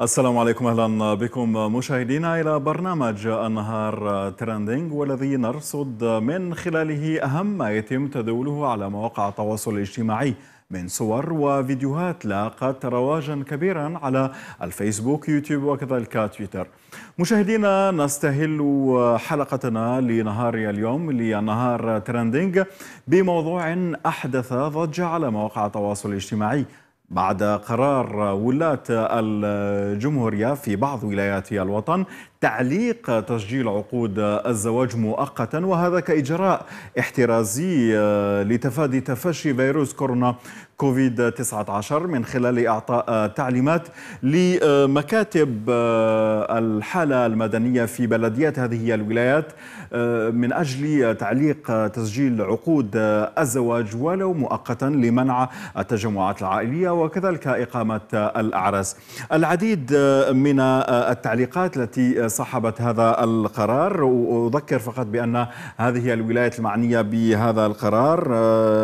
السلام عليكم اهلا بكم مشاهدينا الى برنامج النهار ترندنج والذي نرصد من خلاله اهم ما يتم تداوله على مواقع التواصل الاجتماعي من صور وفيديوهات لاقت رواجا كبيرا على الفيسبوك يوتيوب وكذلك تويتر مشاهدينا نستهل حلقتنا لنهار اليوم لنهار ترندنج بموضوع أحدث ضجة على مواقع التواصل الاجتماعي بعد قرار ولاة الجمهورية في بعض ولايات الوطن تعليق تسجيل عقود الزواج مؤقتا وهذا كإجراء احترازي آه، لتفادي تفشي فيروس كورونا كوفيد 19 من خلال إعطاء تعليمات لمكاتب آه، الحالة المدنية في بلديات هذه الولايات آه، من أجل تعليق تسجيل عقود الزواج ولو مؤقتا لمنع التجمعات العائلية وكذلك إقامة الأعرس العديد من التعليقات التي صحبت هذا القرار وأذكر فقط بأن هذه الولايات المعنية بهذا القرار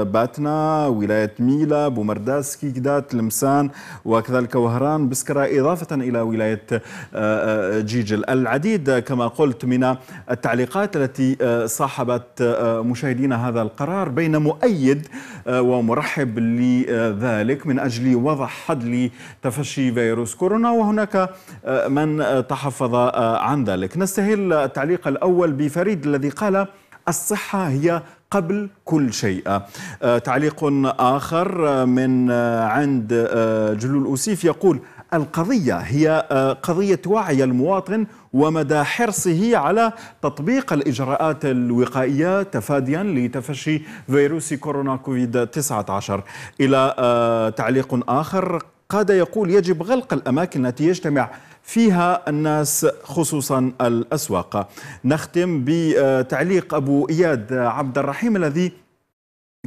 باتنا ولاية ميلا بومرداس كيكدات لمسان وكذلك وهران بسكرة إضافة إلى ولاية آه، جيجل العديد كما قلت من التعليقات التي صاحبت آه، مشاهدين هذا القرار بين مؤيد آه، ومرحب لذلك من أجل أجل وضع حد لتفشي فيروس كورونا وهناك آه، من آه، تحفظ آه، عن ذلك نستهل التعليق الأول بفريد الذي قال الصحة هي قبل كل شيء تعليق آخر من عند جلول أوسيف يقول القضية هي آه، قضية وعي المواطن ومدى حرصه على تطبيق الإجراءات الوقائية تفاديا لتفشي فيروس كورونا كوفيد 19 إلى آه، تعليق آخر قاد يقول يجب غلق الأماكن التي يجتمع فيها الناس خصوصا الأسواق نختم بتعليق أبو إياد عبد الرحيم الذي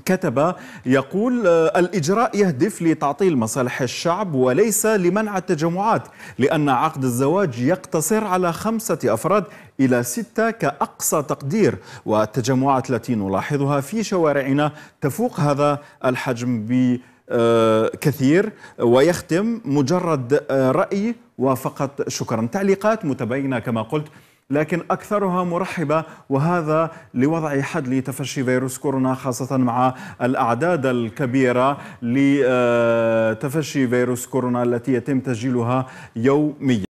كتب يقول آه، الإجراء يهدف لتعطيل مصالح الشعب وليس لمنع التجمعات لأن عقد الزواج يقتصر على خمسة أفراد إلى ستة كأقصى تقدير والتجمعات التي نلاحظها في شوارعنا تفوق هذا الحجم بكثير آه، ويختم مجرد آه، رأي وفقط شكرا تعليقات متبينة كما قلت لكن أكثرها مرحبة وهذا لوضع حد لتفشي فيروس كورونا خاصة مع الأعداد الكبيرة لتفشي فيروس كورونا التي يتم تسجيلها يوميا